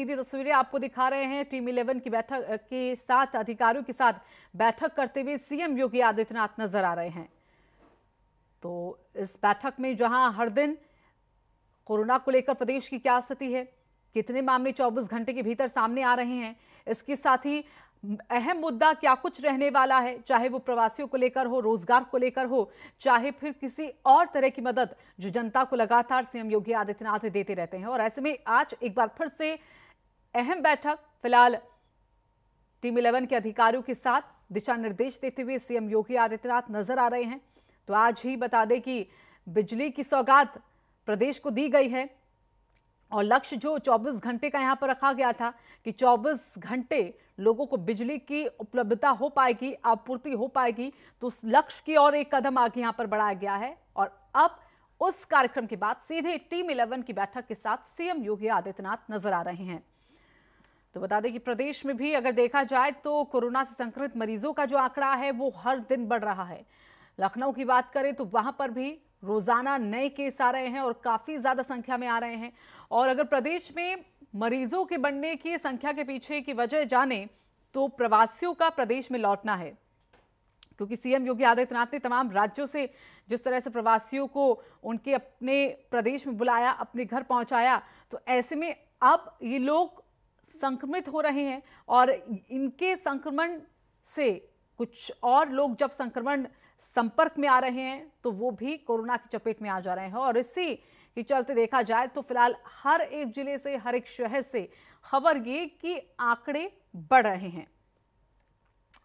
सीधी तस्वीरें आपको दिखा रहे हैं टीम 11 की बैठक के साथ अधिकारियों के साथ बैठक करते हुए सीएम योगी आदित्यनाथ नजर आ रहे हैं तो इस बैठक में जहां हर दिन कोरोना को लेकर प्रदेश की क्या स्थिति है कितने मामले 24 घंटे के भीतर सामने आ रहे हैं इसके साथ ही अहम मुद्दा क्या कुछ रहने वाला है चाहे वो प्रवासियों को लेकर हो रोजगार को लेकर हो चाहे फिर किसी और तरह की मदद जो जनता को लगातार सीएम योगी आदित्यनाथ देते रहते हैं और ऐसे में आज एक बार फिर से अहम बैठक फिलहाल टीम इलेवन के अधिकारियों के साथ दिशा निर्देश देते हुए सीएम योगी आदित्यनाथ नजर आ रहे हैं तो आज ही बता दें कि बिजली की सौगात प्रदेश को दी गई है और लक्ष्य जो 24 घंटे का यहां पर रखा गया था कि 24 घंटे लोगों को बिजली की उपलब्धता हो पाएगी आपूर्ति हो पाएगी तो उस लक्ष्य की ओर एक कदम आगे यहां पर बढ़ाया गया है और अब उस कार्यक्रम के बाद सीधे टीम इलेवन की बैठक के साथ सीएम योगी आदित्यनाथ नजर आ रहे हैं तो बता दें कि प्रदेश में भी अगर देखा जाए तो कोरोना से संक्रमित मरीजों का जो आंकड़ा है वो हर दिन बढ़ रहा है लखनऊ की बात करें तो वहां पर भी रोजाना नए केस आ रहे हैं और काफी ज्यादा संख्या में आ रहे हैं और अगर प्रदेश में मरीजों के बढ़ने की संख्या के पीछे की वजह जाने तो प्रवासियों का प्रदेश में लौटना है क्योंकि सीएम योगी आदित्यनाथ ने तमाम राज्यों से जिस तरह से प्रवासियों को उनके अपने प्रदेश में बुलाया अपने घर पहुंचाया तो ऐसे में अब ये लोग संक्रमित हो रहे हैं और इनके संक्रमण से कुछ और लोग जब संक्रमण संपर्क में आ रहे हैं तो वो भी कोरोना की चपेट में आ जा रहे हैं और इसी के चलते देखा जाए तो फिलहाल हर एक जिले से हर एक शहर से खबर ये कि आंकड़े बढ़ रहे हैं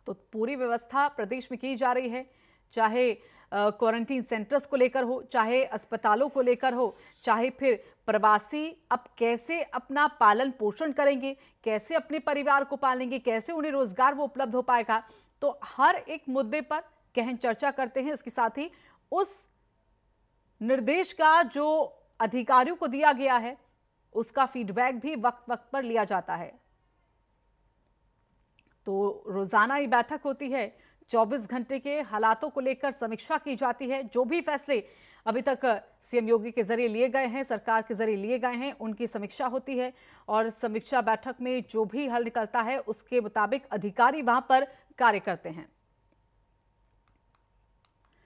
तो पूरी व्यवस्था प्रदेश में की जा रही है चाहे क्वारंटीन सेंटर्स को लेकर हो चाहे अस्पतालों को लेकर हो चाहे फिर प्रवासी अब कैसे अपना पालन पोषण करेंगे कैसे अपने परिवार को पालेंगे कैसे उन्हें रोजगार वो उपलब्ध हो पाएगा तो हर एक मुद्दे पर गहन चर्चा करते हैं इसके साथ ही उस निर्देश का जो अधिकारियों को दिया गया है उसका फीडबैक भी वक्त वक्त पर लिया जाता है तो रोजाना ये बैठक होती है 24 घंटे के हालातों को लेकर समीक्षा की जाती है जो भी फैसले अभी तक सीएम योगी के जरिए लिए गए हैं सरकार के जरिए लिए गए हैं उनकी समीक्षा होती है और समीक्षा बैठक में जो भी हल निकलता है उसके मुताबिक अधिकारी वहां पर कार्य करते हैं